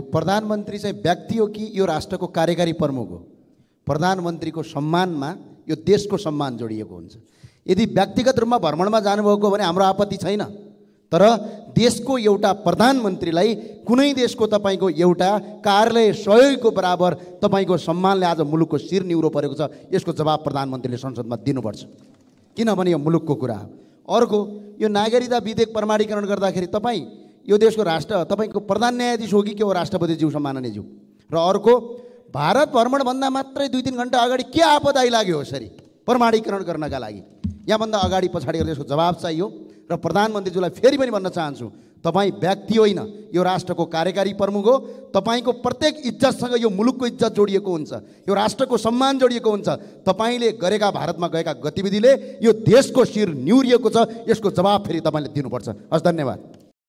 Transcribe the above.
प्रधानमन्त्री चाहिँ व्यक्ति हो कि यो राष्ट्रको कार्यकारी प्रमुख हो प्रधानमन्त्रीको सम्मानमा यो देशको सम्मान जोडिएको हुन्छ यदि व्यक्तिगत रूपमा भ्रमणमा जानुभएको भने हाम्रो आपत्ति छैन तर देशको एउटा प्रधानमन्त्रीलाई कुनै देशको तपाईँको एउटा कार्यालय सहयोगको बराबर तपाईँको सम्मानले आज मुलुकको शिर निहुरो परेको छ यसको जवाब प्रधानमन्त्रीले संसदमा दिनुपर्छ किनभने यो मुलुकको कुरा हो अर्को यो नागरिकता विधेयक प्रमाणीकरण गर्दाखेरि तपाईँ यो देशको राष्ट्र तपाईँको प्रधान न्यायाधीश हो कि के हो राष्ट्रपतिज्यू सम्माननीयज्यू र अर्को भारत भ्रमणभन्दा मात्रै दुई तिन घन्टा अगाडि के आपदा लाग्यो यसरी प्रमाणीकरण गर्नका लागि यहाँभन्दा अगाडि पछाडि यसको जवाब चाहियो र प्रधानमन्त्रीज्यूलाई फेरि पनि भन्न चाहन्छु तपाईँ व्यक्ति होइन यो राष्ट्रको कार्यकारी प्रमुख हो तपाईँको प्रत्येक इज्जतसँग यो मुलुकको इज्जत जोडिएको हुन्छ यो राष्ट्रको सम्मान जोडिएको हुन्छ तपाईँले गरेका भारतमा गएका गतिविधिले यो देशको शिर न्युरिएको छ यसको जवाब फेरि तपाईँले दिनुपर्छ हस् धन्यवाद